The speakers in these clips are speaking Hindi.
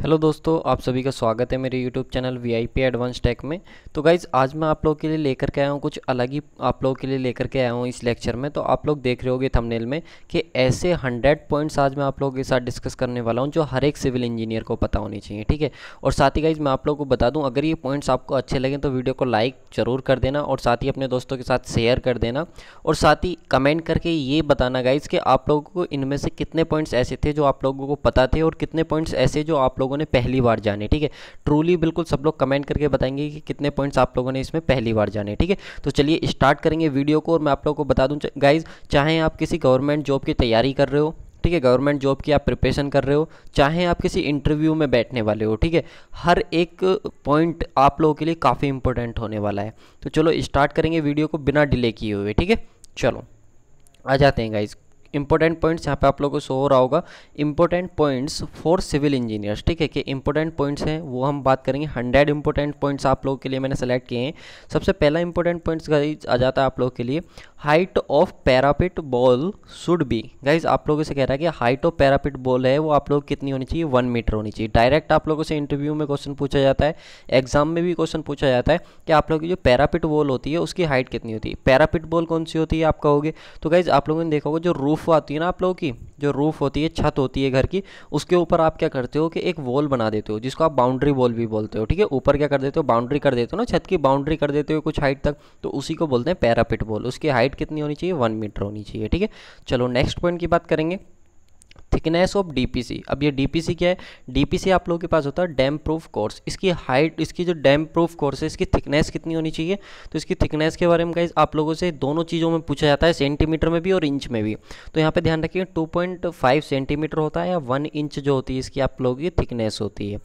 हेलो दोस्तों आप सभी का स्वागत है मेरे YouTube channel V I P advance tech में तो गाइज़ आज मैं आप लोगों के लिए लेकर के आया हूँ कुछ अलग ही आप लोगों के लिए लेकर के आया हूँ इस लेक्चर में तो आप लोग देख रहे होंगे थंबनेल में कि ऐसे हंड्रेड पॉइंट्स आज मैं आप लोगों के साथ डिस्कस करने वाला हूँ जो हर एक सिविल इंजीनियर को पता होनी चाहिए ठीक है और साथ ही गाइज़ मैं आप लोग को बता दूँ अगर ये पॉइंट्स आपको अच्छे लगें तो वीडियो को लाइक ज़रूर कर देना और साथ ही अपने दोस्तों के साथ शेयर कर देना और साथ ही कमेंट करके ये बताना गाइज़ कि आप लोगों को इनमें से कितने पॉइंट्स ऐसे थे जो आप लोगों को पता थे और कितने पॉइंट्स ऐसे जो आप लोगों ने पहली बार जाने ठीक है ट्रूली बिल्कुल सब लोग कमेंट करके बताएंगे कि कितने पॉइंट्स आप लोगों ने इसमें पहली बार जाने ठीक है तो चलिए स्टार्ट करेंगे वीडियो को और मैं आप लोगों को बता दूँ गाइज चाहे आप किसी गवर्नमेंट जॉब की तैयारी कर रहे हो ठीक है गवर्नमेंट जॉब की आप प्रिपरेशन कर रहे हो चाहे आप किसी इंटरव्यू में बैठने वाले हो ठीक है हर एक पॉइंट आप लोगों के लिए काफ़ी इंपॉर्टेंट होने वाला है तो चलो स्टार्ट करेंगे वीडियो को बिना डिले किए हुए ठीक है चलो आ जाते हैं गाइज़ इंपॉर्टेंट पॉइंट्स यहाँ पे आप लोगों को शो हो रहा होगा important points for civil engineers ठीक है कि इंपॉर्टेंट पॉइंट्स हैं वो हम बात करेंगे हंड्रेड इंपॉर्टेंट पॉइंट्स आप लोगों के लिए मैंने सेलेक्ट किए हैं सबसे पहला इंपॉर्टेंट पॉइंट्स गाइज आ जाता है आप लोगों के लिए height of parapet wall should be guys आप लोगों से कह रहा है कि हाइट ऑफ पैरापिट बॉल है वो आप लोग कितनी होनी चाहिए वन मीटर होनी चाहिए डायरेक्ट आप लोगों से इंटरव्यू में क्वेश्चन पूछा जाता है एग्जाम में भी क्वेश्चन पूछा जाता है कि आप लोग की जो पैरापिट बॉल होती है उसकी हाइट कितनी होती है पैरापिट बॉल कौन सी होती है आप कहोगे तो गाइज आप लोगों ने देखा होगा जो रूफ रूफ़ आती है ना आप लोगों की जो रूफ़ होती है छत होती है घर की उसके ऊपर आप क्या करते हो कि एक वॉल बना देते हो जिसको आप बाउंड्री वॉल भी बोलते हो ठीक है ऊपर क्या कर देते हो बाउंड्री कर देते हो ना छत की बाउंड्री कर देते हो कुछ हाइट तक तो उसी को बोलते हैं पैरापिट वॉल उसकी हाइट कितनी होनी चाहिए वन मीटर होनी चाहिए ठीक है चलो नेक्स्ट पॉइंट की बात करेंगे थिकनेस ऑफ डीपीसी अब ये डीपीसी क्या है डीपीसी आप लोगों के पास होता है डैम प्रूफ कोर्स इसकी हाइट इसकी जो डैम प्रूफ कोर्स है इसकी थिकनेस कितनी होनी चाहिए तो इसकी थिकनेस के बारे में गाइज आप लोगों से दोनों चीज़ों में पूछा जाता है सेंटीमीटर में भी और इंच में भी तो यहाँ पे ध्यान रखिए 2.5 सेंटीमीटर होता है या वन इंच जो होती है इसकी आप लोगों की थिकनेस होती है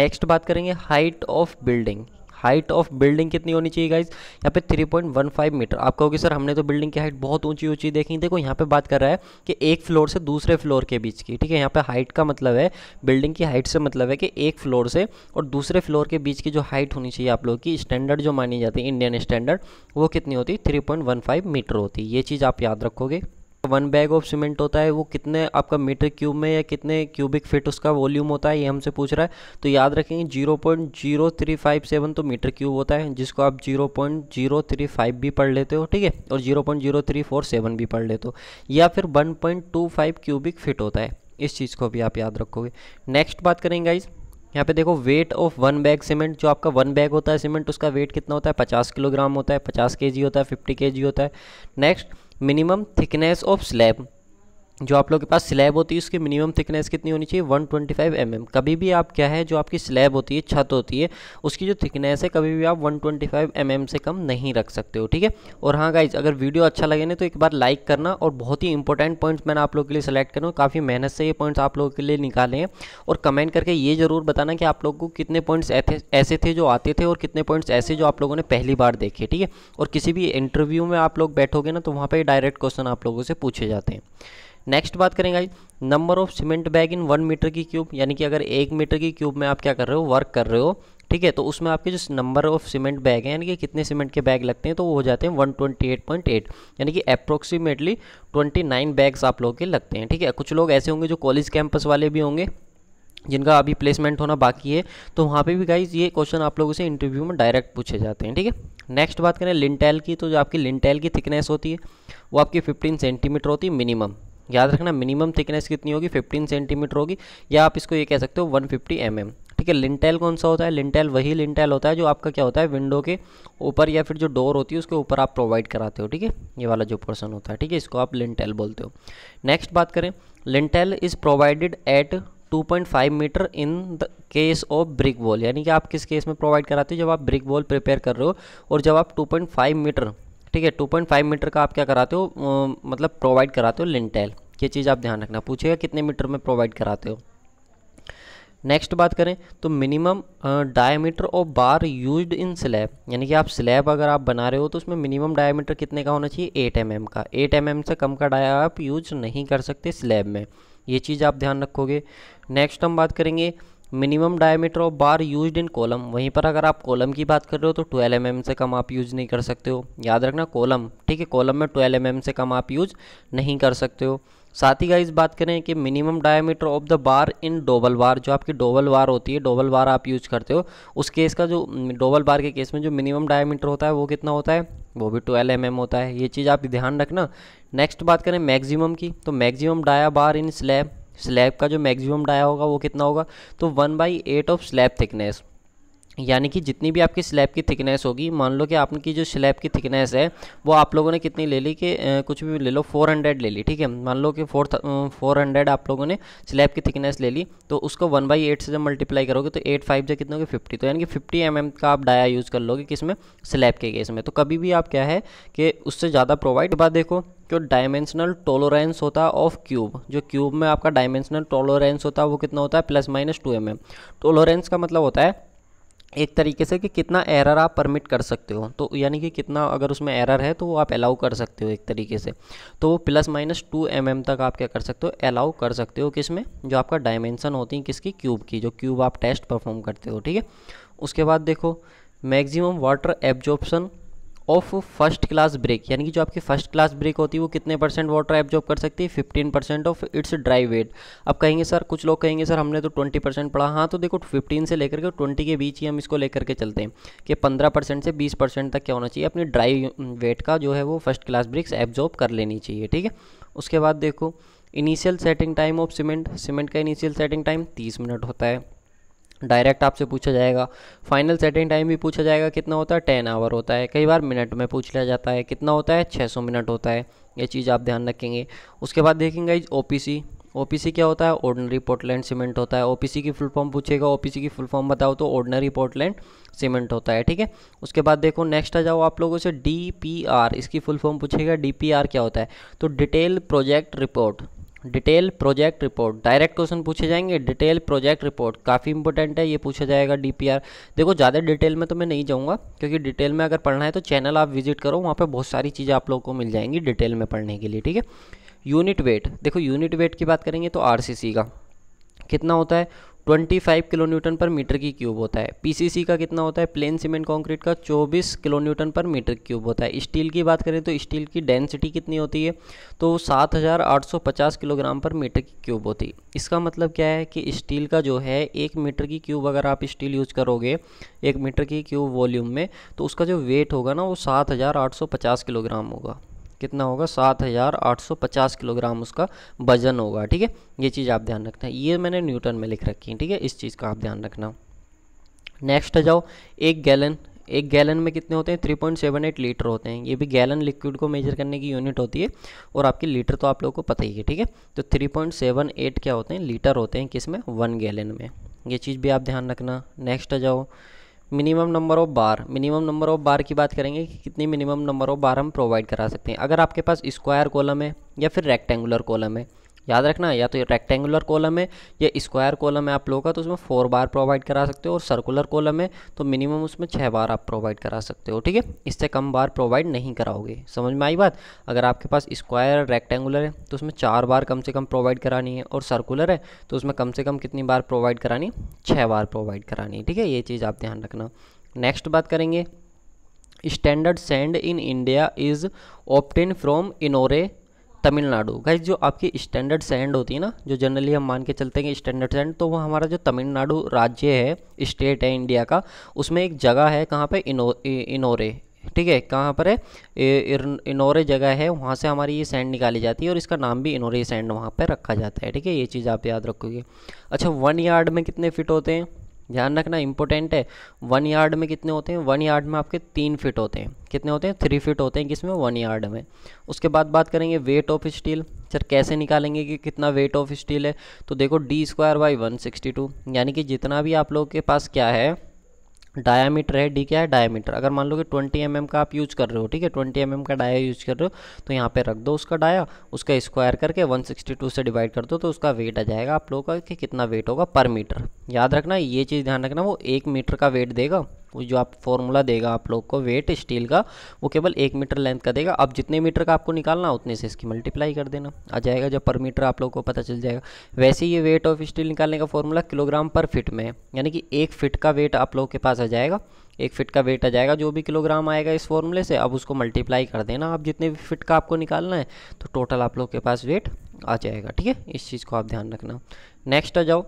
नेक्स्ट बात करेंगे height of building height of building कितनी होनी चाहिए गाइज यहाँ पे 3.15 मीटर आप कहोगे सर हमने तो बिल्डिंग की हाइट बहुत ऊंची ऊंची देखी देखो यहाँ पे बात कर रहा है कि एक फ्लोर से दूसरे फ्लोर के बीच की ठीक है यहाँ पे हाइट का मतलब है बिल्डिंग की हाइट से मतलब है कि एक फ्लोर से और दूसरे फ्लोर के बीच की जो हाइट होनी चाहिए आप लोग की स्टैंडर्ड जो मानी जाती है इंडियन स्टैंडर्ड वो कितनी होती है थ्री मीटर होती है ये चीज़ आप याद रखोगे वन बैग ऑफ सीमेंट होता है वो कितने आपका मीटर क्यूब में या कितने क्यूबिक फिट उसका वॉल्यूम होता है ये हमसे पूछ रहा है तो याद रखेंगे zero point zero three five seven तो मीटर क्यूब होता है जिसको आप zero point zero three five भी पढ़ लेते हो ठीक है और zero point zero three four seven भी पढ़ लेते हो या फिर one point two five cubic feet होता है इस चीज़ को भी आप याद रखोगे नेक्स्ट बात करेंगे गाइज़ यहाँ पे देखो weight of one bag cement जो आपका वन बैग होता है सीमेंट उसका वेट कितना होता है पचास किलोग्राम होता है पचास के होता है फिफ्टी के होता है next minimum thickness of slab जो आप लोग के पास स्लैब होती है उसकी मिनिमम थिकनेस कितनी होनी चाहिए 125 ट्वेंटी mm. कभी भी आप क्या है जो आपकी स्लैब होती है छत होती है उसकी जो थिकनेस है कभी भी आप 125 ट्वेंटी mm से कम नहीं रख सकते हो ठीक है और हाँ गाइज अगर वीडियो अच्छा लगे ना तो एक बार लाइक करना और बहुत ही इंपॉर्टेंट पॉइंट्स मैंने आप लोग के लिए सिलेक्ट करूँ काफ़ी मेहनत से ये पॉइंट्स आप लोगों के लिए निकाले हैं और कमेंट करके ये ज़रूर बताना कि आप लोग को कितने पॉइंट्स ऐसे थे जो आते थे और कितने पॉइंट्स ऐसे जो आप लोगों ने पहली बार देखे ठीक है और किसी भी इंटरव्यू में आप लोग बैठोगे ना तो वहाँ पर डायरेक्ट क्वेश्चन आप लोगों से पूछे जाते हैं नेक्स्ट बात करेंगे guys number of cement bag in one metre की क्यूब यानी कि अगर एक मीटर की क्यूब में आप क्या कर रहे हो वर्क कर रहे हो ठीक है तो उसमें आपके जो नंबर ऑफ सीमेंट बैग हैं यानी कि कितने सीमेंट के बैग लगते हैं तो वो हो जाते हैं 128.8 यानी कि अप्रोक्सीमेटली 29 बैग्स आप लोगों के लगते हैं ठीक है कुछ लोग ऐसे होंगे जो कॉलेज कैंपस वाले भी होंगे जिनका अभी प्लेसमेंट होना बाकी है तो वहाँ पे भी गाइज ये क्वेश्चन आप लोगों से इंटरव्यू में डायरेक्ट पूछे जाते हैं ठीक है नेक्स्ट बात करें लिंटेल की तो जो आपकी लिंटेल की थिकनेस होती है वो आपकी 15 सेंटीमीटर होती है मिनिमम याद रखना मिनिमम थिकनेस कितनी होगी 15 सेंटीमीटर होगी या आप इसको ये कह सकते हो 150 फिफ्टी mm. ठीक है लिंटेल कौन सा होता है लिंटेल वही लिंटेल होता है जो आपका क्या होता है विंडो के ऊपर या फिर जो डोर होती है उसके ऊपर आप प्रोवाइड कराते हो ठीक है ये वाला जो पर्सन होता है ठीक है इसको आप लिंटेल बोलते हो नेक्स्ट बात करें lintel is provided at 2.5 metre in the case of brick wall यानी कि आप किस केस में प्रोवाइड कराते हो जब आप ब्रिक वॉल प्रिपेयर कर रहे हो और जब आप 2.5 मीटर ठीक है 2.5 मीटर का आप क्या कराते हो मतलब प्रोवाइड कराते हो लिंटेल ये चीज़ आप ध्यान रखना पूछेगा कितने मीटर में प्रोवाइड कराते हो नेक्स्ट बात करें तो minimum diameter of bar used in slab यानी कि आप स्लैब अगर आप बना रहे हो तो उसमें मिनिमम डायमीटर कितने का होना चाहिए एट एम mm का एट एम mm से कम का डाया आप यूज नहीं कर सकते स्लैब में ये चीज़ आप ध्यान रखोगे नेक्स्ट हम बात करेंगे minimum diameter of bar used in column वहीं पर अगर आप कॉलम की बात कर रहे हो तो 12 एम mm से कम आप यूज़ नहीं कर सकते हो याद रखना कॉलम ठीक है कॉलम में 12 एम mm से कम आप यूज़ नहीं कर सकते हो साथ ही गाइज बात करें कि minimum diameter of the bar in dowel bar जो आपकी डोबल बार होती है डोबल बार आप यूज करते हो उस केस का जो डोबल mm, बार के केस में जो मिनिमम डायमीटर होता है वो कितना होता है वो भी ट्वेल्व एम mm होता है ये चीज़ आप ध्यान रखना नेक्स्ट बात करें मैक्सिमम की तो maximum dia bar in slab slab का जो मैक्सिमम डाया होगा वो कितना होगा तो one by eight of slab thickness यानी कि जितनी भी आपकी स्लैब की थिकनेस होगी मान लो कि आपकी जो स्लैब की थिकनेस है वो आप लोगों ने कितनी ले ली कि कुछ भी ले लो 400 ले ली ठीक है मान लो कि फोर फोर हंड्रेड आप लोगों ने स्लैब की थिकनेस ले ली तो उसको वन बाई एट से जब मल्टीप्लाई करोगे तो एट फाइव जो कितने होगी फिफ्टी तो यानी कि फिफ्टी एम mm का आप डाया यूज़ कर लोगे किसमें स्लैब के केस में तो कभी भी आप क्या है कि उससे ज़्यादा प्रोवाइड बाद देखो जो डायमेंशनल टोलोरेंस होता है ऑफ क्यूब जो क्यूब में आपका डायमेंशनल टोलोरेंस होता है वो कितना होता है plus minus two M M tolerance का मतलब होता है एक तरीके से कि कितना एरर आप परमिट कर सकते हो तो यानी कि कितना अगर उसमें एरर है तो वो आप अलाउ कर सकते हो एक तरीके से तो वो plus minus two M M तक आप क्या कर सकते हो अलाउ कर सकते हो किस में जो आपका डायमेंसन होती है किसकी क्यूब की जो क्यूब आप टेस्ट परफॉर्म करते हो ठीक है उसके बाद देखो maximum water absorption of first class brick यानी कि जो आपकी फर्स्ट क्लास ब्रेक होती है वो कितने परसेंट वाटर एब्जॉर्ब कर सकती है fifteen percent of its dry weight अब कहेंगे सर कुछ लोग कहेंगे सर हमने तो ट्वेंटी परसेंट पढ़ा हाँ तो देखो फिफ्टीन से लेकर के ट्वेंटी के बीच ही हम इसको लेकर के चलते हैं कि पंद्रह परसेंट से बीस परसेंट तक क्या होना चाहिए अपनी ड्राई वेट का जो है वो फर्स्ट क्लास ब्रिक्स एब्जॉर्ब कर लेनी चाहिए ठीक है उसके बाद देखो initial setting time of cement cement का इनिशियल सेटिंग टाइम तीस मिनट होता है डायरेक्ट आपसे पूछा जाएगा फाइनल सेटिंग टाइम भी पूछा जाएगा कितना होता है टेन आवर होता है कई बार मिनट में पूछ लिया जाता है कितना होता है सौ मिनट होता है ये चीज़ आप ध्यान रखेंगे उसके बाद देखेंगे ओ पी ओपीसी क्या होता है ऑर्डनरी पोर्टलैंड सीमेंट होता है ओपीसी की फुल फॉर्म पूछेगा ओपीसी की फुल फॉर्म बताओ तो ऑर्डनरी पोर्टलैंड सीमेंट होता है ठीक है उसके बाद देखो नेक्स्ट आ जाओ आप लोगों से डीपीआर इसकी फुल फॉर्म पूछेगा डीपीआर क्या होता है तो detail project report detail project report direct question पूछे जाएंगे डिटेल प्रोजेक्ट रिपोर्ट काफ़ी इंपॉर्टेंट है ये पूछा जाएगा डीपीआर देखो ज़्यादा डिटेल में तो मैं नहीं जाऊँगा क्योंकि डिटेल में अगर पढ़ना है तो चैनल आप विजिट करो वहाँ पर बहुत सारी चीज़ें आप लोगों को मिल जाएंगी डिटेल में पढ़ने के लिए ठीक है यूनिट वेट देखो यूनिट वेट की बात करेंगे तो आर का कितना होता है 25 किलो न्यूटन पर मीटर की क्यूब होता है पीसीसी का कितना होता है प्लेन सीमेंट कंक्रीट का 24 kilo newton per metre cube होता है स्टील की बात करें तो स्टील की डेंसिटी कितनी होती है तो 7850 किलोग्राम पर मीटर की क्यूब होती है इसका मतलब क्या है कि स्टील का जो है एक मीटर की क्यूब अगर आप स्टील यूज करोगे एक मीटर की क्यूब वॉल्यूम में तो उसका जो वेट होगा ना वो सात किलोग्राम होगा कितना होगा सात हज़ार आठ सौ पचास किलोग्राम उसका वजन होगा ठीक है ये चीज़ आप ध्यान रखना ये मैंने न्यूटन में लिख रखी है ठीक है इस चीज़ का आप ध्यान रखना नेक्स्ट जाओ एक गैलन एक गैलन में कितने होते हैं three point seven eight litre होते हैं ये भी गैलन लिक्विड को मेजर करने की यूनिट होती है और आपकी लीटर तो आप लोगों को पता ही है ठीक है तो थ्री पॉइंट सेवन एट क्या होते हैं लीटर होते हैं किसमें वन गैलन में ये चीज़ भी आप ध्यान रखना नेक्स्ट आ जाओ minimum number of bar minimum number of bar की बात करेंगे कि कितनी मिनिमम नंबर ऑफ़ बार हम प्रोवाइड करा सकते हैं अगर आपके पास स्क्वायर कॉलम है या फिर रेक्टेंगुलर कॉलम है याद रखना या तो ये रेक्टेंगुलर कॉलम है या स्क्वायर कॉलम है आप लोगों का तो उसमें फोर बार प्रोवाइड करा सकते हो और सर्कुलर कॉलम है तो मिनिमम उसमें छः बार आप प्रोवाइड करा सकते हो ठीक है इससे कम बार प्रोवाइड नहीं कराओगे समझ में आई बात अगर आपके पास स्क्वायर रेक्टेंगुलर है तो उसमें चार बार कम से कम प्रोवाइड करानी है और सर्कुलर है तो उसमें कम से कम कितनी बार प्रोवाइड करानी छः बार प्रोवाइड करानी है ठीक है ये चीज़ आप ध्यान रखना नेक्स्ट बात करेंगे standard sand in India is obtained from Ennore Tamil Nadu guys जो आपकी स्टैंडर्ड सैंड होती है ना जो जनरली हम मान के चलते हैं स्टैंडर्ड सैंड तो वो हमारा जो तमिलनाडु राज्य है स्टेट है इंडिया का उसमें एक जगह है कहाँ पे इनो इनोरे ठीक है कहाँ पर है इनोरे जगह है वहाँ से हमारी ये सैंड निकाली जाती है और इसका नाम भी इनोरे सैंड वहाँ पर रखा जाता है ठीक है ये चीज़ आप याद रखोगे अच्छा वन यार्ड में कितने फिट होते हैं ध्यान रखना इंपॉर्टेंट है वन यार्ड में कितने होते हैं वन यार्ड में आपके तीन फिट होते हैं कितने होते हैं थ्री फिट होते हैं किसमें वन यार्ड में उसके बाद बात करेंगे वेट ऑफ स्टील सर कैसे निकालेंगे कि कितना वेट ऑफ स्टील है तो देखो D square by one sixty two यानी कि जितना भी आप लोग के पास क्या है डायामीटर है डी क्या है डायामीटर अगर मान लो कि 20 एम mm का आप यूज कर रहे हो ठीक है 20 एम mm का डाया यूज कर रहे हो तो यहाँ पे रख दो उसका डाया उसका स्क्वायर करके 162 से डिवाइड कर दो तो उसका वेट आ जाएगा आप लोगों का कि कितना वेट होगा पर मीटर याद रखना ये चीज़ ध्यान रखना वो एक मीटर का वेट देगा वो जो आप फॉर्मूला देगा आप लोग को वेट स्टील का वो केवल एक मीटर लेंथ का देगा अब जितने मीटर का आपको निकालना उतने से इसकी मल्टीप्लाई कर देना आ जाएगा जब पर मीटर आप लोग को पता चल जाएगा वैसे ये वेट ऑफ स्टील निकालने का फॉर्मूला किलोग्राम पर फिट में है यानी कि एक फिट का वेट आप लोग के पास आ जाएगा एक फिट का वेट आ जाएगा जो भी किलोग्राम आएगा इस फॉर्मूले से अब उसको मल्टीप्लाई कर देना आप जितने भी फिट का आपको निकालना है तो टोटल आप लोग के पास वेट आ जाएगा ठीक है इस चीज़ को आप ध्यान रखना नेक्स्ट आ जाओ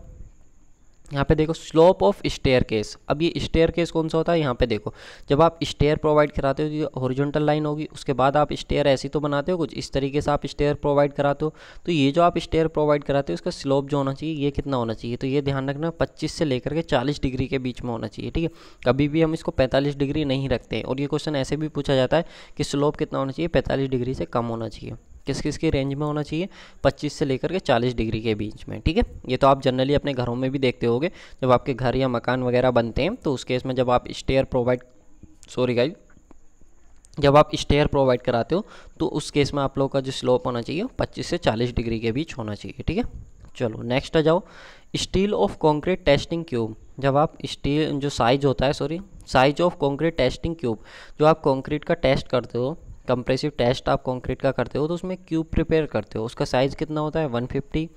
यहाँ पे देखो स्लोप ऑफ स्टेयर केस अब ये स्टेयर केस कौन सा होता है यहाँ पे देखो जब आप स्टेयर प्रोवाइड कराते हो तो हॉरिजॉन्टल लाइन होगी उसके बाद आप स्टेयर ऐसी तो बनाते हो कुछ इस तरीके से आप स्टेयर प्रोवाइड कराते हो तो ये जो आप स्टेयर प्रोवाइड कराते हो उसका स्लोप जो होना चाहिए ये कितना होना चाहिए तो ये ध्यान रखना पच्चीस से लेकर के चालीस डिग्री के बीच में होना चाहिए ठीक है कभी भी हम इसको पैंतालीस डिग्री नहीं रखते और ये क्वेश्चन ऐसे भी पूछा जाता है कि स्लोप कितना होना चाहिए पैंतालीस डिग्री से कम होना चाहिए किस किस की रेंज में होना चाहिए 25 से लेकर के 40 डिग्री के बीच में ठीक है ये तो आप जनरली अपने घरों में भी देखते होगे जब आपके घर या मकान वगैरह बनते हैं तो उस केस में जब आप स्टेयर प्रोवाइड सॉरी गाइज जब आप स्टेयर प्रोवाइड कराते हो तो उस केस में आप लोगों का जो स्लोप होना चाहिए पच्चीस से चालीस डिग्री के बीच होना चाहिए ठीक है चलो नेक्स्ट आ जाओ steel of concrete testing cube जब आप स्टील जो साइज होता है sorry size of concrete testing cube जो आप कॉन्क्रीट का टेस्ट करते हो कंप्रेसिव टेस्ट आप कंक्रीट का करते हो तो उसमें क्यूब प्रिपेयर करते हो उसका साइज़ कितना होता है 150 fifty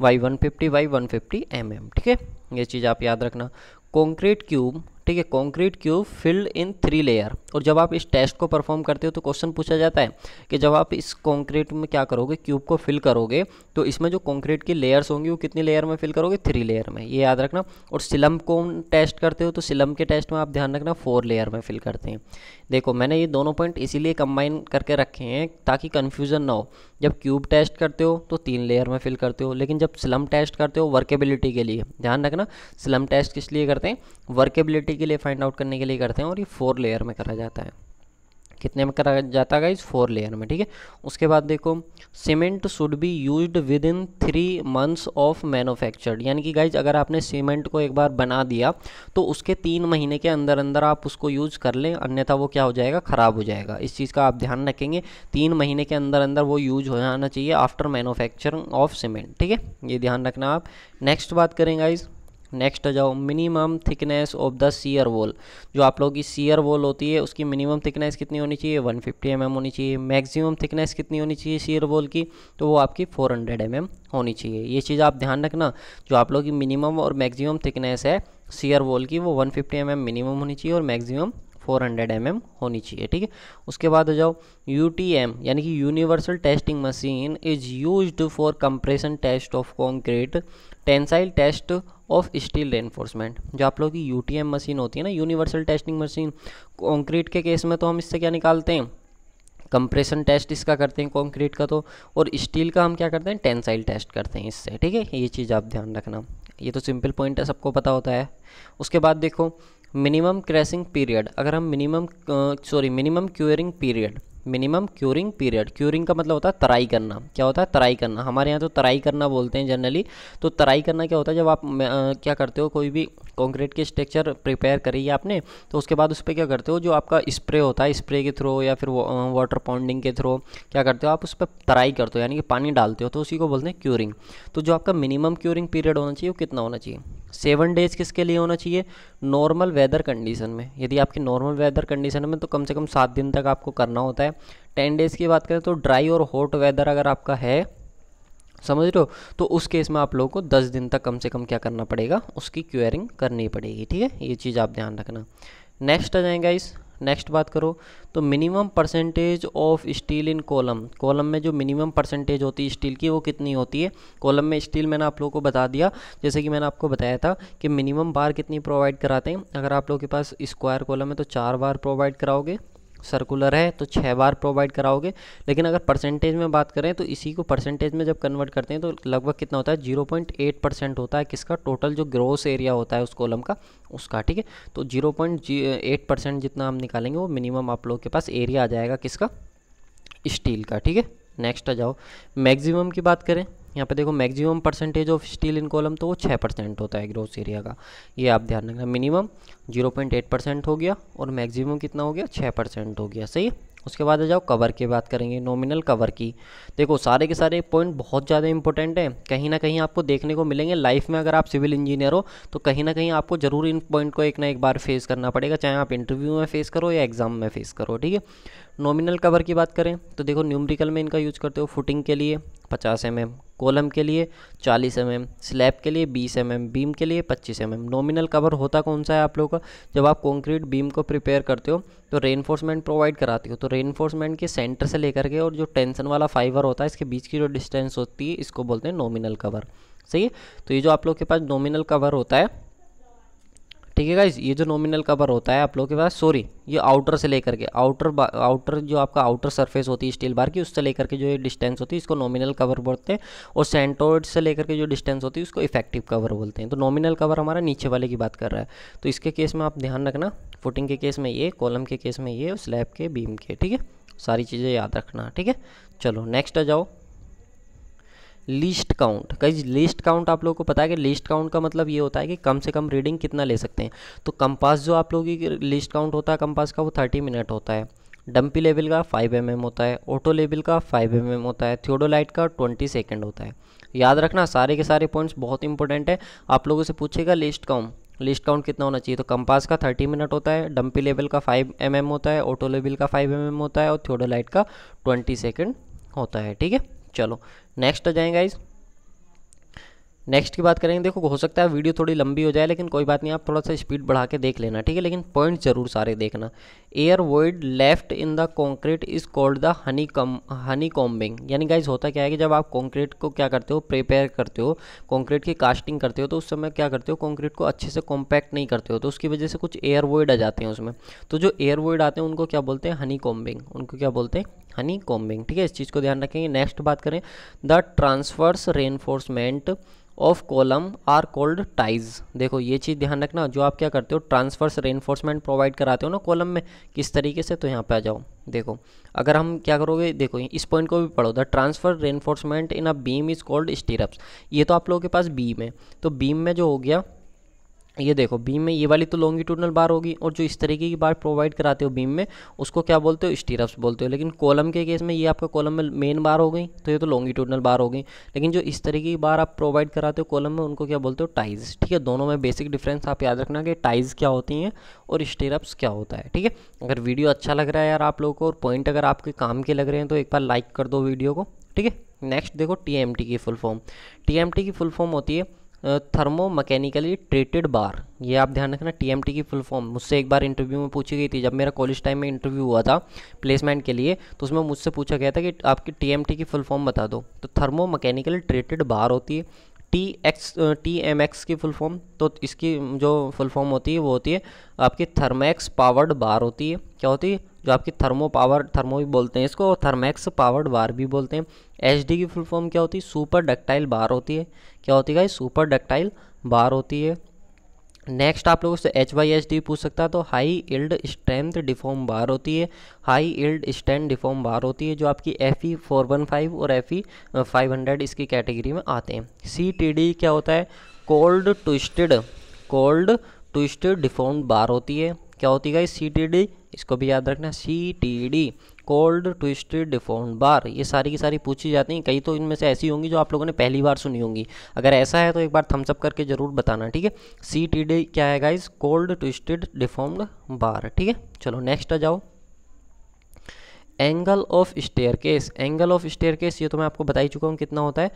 by one fifty by one fifty M M ठीक है ये चीज़ आप याद रखना कंक्रीट क्यूब ठीक है concrete cube filled in three layer और जब आप इस टेस्ट को परफॉर्म करते हो तो क्वेश्चन पूछा जाता है कि जब आप इस कॉन्क्रीट में क्या करोगे क्यूब को फिल करोगे तो इसमें जो कॉन्क्रीट की लेयर्स होंगी वो कितनी लेयर में फिल करोगे थ्री लेयर में ये याद रखना और सिलम को टेस्ट करते हो तो सिलम के टेस्ट में आप ध्यान रखना फोर लेयर में फिल करते हैं देखो मैंने ये दोनों पॉइंट इसीलिए कंबाइन करके रखे हैं ताकि कन्फ्यूज़न ना हो जब क्यूब टेस्ट करते हो तो तीन लेयर में फिल करते हो लेकिन जब स्लम टेस्ट करते हो वर्केबिलिटी के लिए ध्यान रखना स्लम टेस्ट किस लिए करते हैं वर्केबिलिटी के लिए फाइंड आउट करने के लिए करते हैं और ये फोर लेयर में करा जाता है कितने में करा जाता है इस फोर लेयर में ठीक है उसके बाद देखो cement should be used within three months of manufactured यानी कि गाइज अगर आपने सीमेंट को एक बार बना दिया तो उसके तीन महीने के अंदर अंदर आप उसको यूज कर लें अन्यथा वो क्या हो जाएगा ख़राब हो जाएगा इस चीज़ का आप ध्यान रखेंगे तीन महीने के अंदर अंदर वो यूज हो जाना चाहिए आफ्टर मैनुफैक्चरिंग ऑफ सीमेंट ठीक है ये ध्यान रखना आप नेक्स्ट बात करें गाइज़ नेक्स्ट आ जाओ minimum thickness of the shear wall जो आप लोगों की सीयर वॉल होती है उसकी मिनिमम थिकनेस कितनी होनी चाहिए 150 फिफ्टी mm होनी चाहिए मैक्सिमम थिकनेस कितनी होनी चाहिए सीयर वॉल की तो वो आपकी 400 हंड्रेड mm होनी चाहिए ये चीज़ आप ध्यान रखना जो आप लोगों की मिनिमम और मैक्सिमम थिकनेस है सीयर वॉल की वो 150 फिफ्टी mm मिनिमम होनी चाहिए और मैक्सिमम 400 हंड्रेड mm होनी चाहिए ठीक है उसके बाद हो जाओ यू यानी कि universal testing machine is used for compression test of concrete tensile test of steel reinforcement जो आप लोगों की यू मशीन होती है ना यूनिवर्सल टेस्टिंग मशीन कॉन्क्रीट के केस में तो हम इससे क्या निकालते हैं कंप्रेशन टेस्ट इसका करते हैं कॉन्क्रीट का तो और स्टील का हम क्या करते हैं टेंसाइल टेस्ट करते हैं इससे ठीक है ये चीज़ आप ध्यान रखना ये तो सिंपल पॉइंट है सबको पता होता है उसके बाद देखो मिनिमम क्रैशिंग पीरियड अगर हम minimum sorry minimum curing period minimum curing period curing का मतलब होता है तराई करना क्या होता है तराई करना हमारे यहाँ तो तराई करना बोलते हैं जनरली तो तराई करना क्या होता है जब आप आ, क्या करते हो कोई भी कंक्रीट की स्ट्रक्चर प्रिपेयर करी है आपने तो उसके बाद उस पर क्या करते हो जो आपका स्प्रे होता है स्प्रे के थ्रू या फिर वाटर पॉन्डिंग के थ्रू क्या करते हो आप उस पर तराई करते हो यानी कि पानी डालते हो तो उसी को बोलते हैं क्यूरिंग तो जो आपका मिनिमम क्यूरिंग पीरियड होना चाहिए वो कितना होना चाहिए सेवन डेज़ किसके लिए होना चाहिए नॉर्मल वेदर कंडीशन में यदि आपकी नॉर्मल वेदर कंडीशन में तो कम से कम सात दिन तक आपको करना होता है टेन डेज़ की बात करें तो ड्राई और हॉट वेदर अगर आपका है समझ रहे हो तो उस केस में आप लोगों को दस दिन तक कम से कम क्या करना पड़ेगा उसकी क्यूरिंग करनी पड़ेगी ठीक है ये चीज़ आप ध्यान रखना नेक्स्ट आ जाएंगे इस नेक्स्ट बात करो तो minimum percentage of steel in column column में जो मिनिमम परसेंटेज होती है स्टील की वो कितनी होती है कॉलम में स्टील मैंने आप लोगों को बता दिया जैसे कि मैंने आपको बताया था कि मिनिमम बार कितनी प्रोवाइड कराते हैं अगर आप लोग के पास स्क्वायर कॉलम है तो चार बार प्रोवाइड कराओगे सर्कुलर है तो छः बार प्रोवाइड कराओगे लेकिन अगर परसेंटेज में बात करें तो इसी को परसेंटेज में जब कन्वर्ट करते हैं तो लगभग कितना होता है जीरो पॉइंट एट परसेंट होता है किसका टोटल जो ग्रोस एरिया होता है उस कॉलम का उसका ठीक है तो जीरो पॉइंट एट परसेंट जितना हम निकालेंगे वो मिनिमम आप लोग के पास एरिया आ जाएगा किसका स्टील का ठीक है नेक्स्ट आ जाओ मैक्सिमम की बात करें यहाँ पे देखो maximum percentage of steel in column तो वो छः परसेंट होता है ग्रोथ एरिया का ये आप ध्यान रखना minimum zero point eight percent हो गया और मैक्सिमम कितना हो गया छः परसेंट हो गया सही उसके बाद आ जाओ कवर की बात करेंगे नॉमिनल कवर की देखो सारे के सारे पॉइंट बहुत ज़्यादा इंपॉर्टेंट हैं कहीं ना कहीं आपको देखने को मिलेंगे लाइफ में अगर आप सिविल इंजीनियर हो तो कहीं ना कहीं आपको ज़रूर इन पॉइंट को एक ना एक बार फेस करना पड़ेगा चाहे आप इंटरव्यू में फेस करो या एग्ज़ाम में फेस करो ठीक है नॉमिनल कवर की बात करें तो देखो न्यूमरिकल में इनका यूज करते हो फुटिंग के लिए पचास एम mm, कॉलम के लिए चालीस एम mm, स्लैब के लिए बीस एम mm, बीम के लिए पच्चीस एम नॉमिनल कवर होता कौन सा है आप लोगों का जब आप कंक्रीट बीम को प्रिपेयर करते हो तो रेनफोर्समेंट प्रोवाइड कराते हो तो रेनफोर्समेंट के सेंटर से लेकर के और जो टेंसन वाला फाइबर होता है इसके बीच की जो डिस्टेंस होती है इसको बोलते हैं नॉमिनल कवर सही है तो ये जो आप लोग के पास नॉमिनल कवर होता है ठीक है गाइज ये जो नॉमिनल कवर होता है आप लोगों के पास सॉरी ये आउटर से लेकर के आउटर आउटर जो आपका आउटर सरफेस होती है स्टील बार की उससे लेकर के जो ये डिस्टेंस होती है इसको नॉमिनल कवर बोलते हैं और सेंटोइड से लेकर के जो डिस्टेंस होती है उसको इफेक्टिव कवर बोलते हैं तो नॉमिनल कवर हमारा नीचे वाले की बात कर रहा है तो इसके केस में आप ध्यान रखना फुटिंग के केस में ये कॉलम के केस में ये और स्लैब के बीम के ठीक है सारी चीज़ें याद रखना ठीक है चलो नेक्स्ट आ जाओ लिस्ट काउंट कई लिस्ट काउंट आप लोगों को पता है कि लिस्ट काउंट का मतलब ये होता है कि कम से कम रीडिंग कितना ले सकते हैं तो कंपास जो आप लोगों की लिस्ट काउंट होता है कंपास का वो थर्टी मिनट होता है डम्पी लेवल का 5 एम mm होता है ऑटो लेवल का 5 एम mm होता है थियोडोलाइट का 20 सेकेंड होता है याद रखना सारे के सारे पॉइंट्स बहुत इंपॉर्टेंट है आप लोगों से पूछेगा लिस्ट काउंट लिस्ट काउंट कितना होना चाहिए तो कंपास का 30 मिनट होता है डम्पी लेवल का 5 एम mm होता है ऑटो लेवल का 5 एम mm होता है और थियोडोलाइट का 20 सेकेंड होता है ठीक है चलो नेक्स्ट आ जाएंगे गाइज़ नेक्स्ट की बात करेंगे देखो हो सकता है वीडियो थोड़ी लंबी हो जाए लेकिन कोई बात नहीं आप थोड़ा सा स्पीड बढ़ा के देख लेना ठीक है लेकिन पॉइंट जरूर सारे देखना air void left in the concrete is called the honeycomb honeycombing यानी गाइज होता क्या है कि जब आप कॉन्क्रीट को क्या करते हो प्रिपेयर करते हो कॉन्क्रीट की कास्टिंग करते हो तो उस समय क्या करते हो कॉन्क्रीट को अच्छे से कॉम्पैक्ट नहीं करते हो तो उसकी वजह से कुछ एयर वोइड आ जाते हैं उसमें तो जो एयर वोइड आते हैं उनको क्या बोलते हैं हनी कॉम्बिंग उनको क्या बोलते हैं हनी कॉम्बिंग ठीक है इस चीज़ को ध्यान रखेंगे नेक्स्ट बात करें the transverse reinforcement of column are called ties देखो ये चीज़ ध्यान रखना जो आप क्या करते हो ट्रांसफर्स रेनफोर्समेंट प्रोवाइड कराते हो ना कॉलम में किस तरीके से तो यहाँ पे आ जाओ देखो अगर हम क्या करोगे देखो इस पॉइंट को भी पढ़ो the transfer reinforcement in a beam is called stirrups ये तो आप लोगों के पास बीम है तो बीम में जो हो गया ये देखो बीम में ये वाली तो लॉन्गिट्यूडनल बार होगी और जो इस तरीके की बार प्रोवाइड कराते हो बीम में उसको क्या बोलते हो स्टीरप्स बोलते हो लेकिन कॉलम के केस में ये आपका कॉलम में मेन बार हो गई तो ये तो लॉन्गिट्यूडनल बार हो गई लेकिन जो इस तरीके की बार आप प्रोवाइड कराते हो कॉलम में उनको क्या बोलते हो टाइज ठीक है दोनों में बेसिक डिफरेंस आप याद रखना कि टाइज क्या होती हैं और स्टीरप्स क्या होता है ठीक है अगर वीडियो अच्छा लग रहा है यार आप लोगों को और पॉइंट अगर आपके काम के लग रहे हैं तो एक बार लाइक कर दो वीडियो को ठीक है नेक्स्ट देखो टी की फुल फॉर्म टी की फुल फॉर्म होती है थर्मो मैकेनिकली ट्रेटेड बार ये आप ध्यान रखना टीएमटी की फुल फॉर्म मुझसे एक बार इंटरव्यू में पूछी गई थी जब मेरा कॉलेज टाइम में इंटरव्यू हुआ था प्लेसमेंट के लिए तो उसमें मुझसे पूछा गया था कि आपकी टीएमटी की फुल फॉर्म बता दो तो थर्मो मैकेनिकली ट्रेटेड बार होती है T X T M X की फुल फॉर्म तो इसकी जो फुल फॉर्म होती है वो होती है आपकी थर्मैक्स पावर्ड बार होती है क्या होती है जो आपकी थर्मो पावर थर्मो भी बोलते हैं इसको थर्मैक्स पावर्ड बार भी बोलते हैं एच की फुल फॉर्म क्या होती है सुपर डक्टाइल बार होती है क्या होती है सुपर डक्टाइल बार होती है नेक्स्ट आप लोगों से एच वाई एच डी पूछ सकता है तो high yield strength deform bar होती है high yield stand deformed bar होती है जो आपकी F E four one five और एफ ई फाइव हंड्रेड इसकी कैटेगरी में आते हैं सी टी डी क्या होता है cold twisted cold twisted deformed bar होती है क्या होती है सी टी डी इसको भी याद रखना C T D cold twisted deformed bar ये सारी की सारी पूछी जाती हैं कई तो इनमें से ऐसी होंगी जो आप लोगों ने पहली बार सुनी होंगी अगर ऐसा है तो एक बार थम्सअप करके ज़रूर बताना ठीक है सी टी डी क्या है guys cold twisted deformed bar ठीक है चलो नेक्स्ट आ जाओ angle of staircase angle of staircase ये तो मैं आपको बता ही चुका हूँ कितना होता है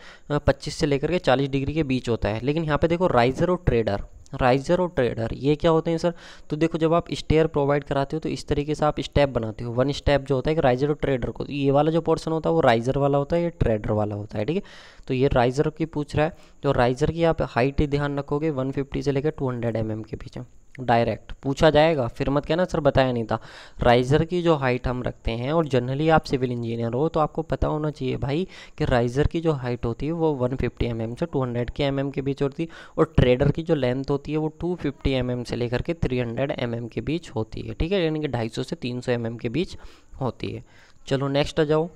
25 से लेकर के 40 डिग्री के बीच होता है लेकिन यहाँ पे देखो राइजर और ट्रेडर राइजर और ट्रेडर ये क्या होते हैं सर तो देखो जब आप स्टेयर प्रोवाइड कराते हो तो इस तरीके से आप स्टेप बनाते हो वन स्टेप जो होता है कि राइजर और ट्रेडर को ये वाला जो पोर्सन होता है वो राइजर वाला होता है या ट्रेडर वाला होता है ठीक है तो ये राइजर की पूछ रहा है तो राइजर की आप हाइट ध्यान रखोगे वन से लेकर टू हंड्रेड mm के बीच डायरेक्ट पूछा जाएगा फिर मत कहना सर बताया नहीं था राइज़र की जो हाइट हम रखते हैं और जनरली आप सिविल इंजीनियर हो तो आपको पता होना चाहिए भाई कि राइज़र की जो हाइट होती है वो 150 फिफ्टी mm से 200 हंड्रेड के एम mm के बीच होती है और ट्रेडर की जो लेंथ होती है वो 250 फिफ्टी mm से लेकर के 300 हंड्रेड mm के बीच होती है ठीक है यानी कि 250 से 300 सौ mm के बीच होती है चलो नेक्स्ट आ जाओ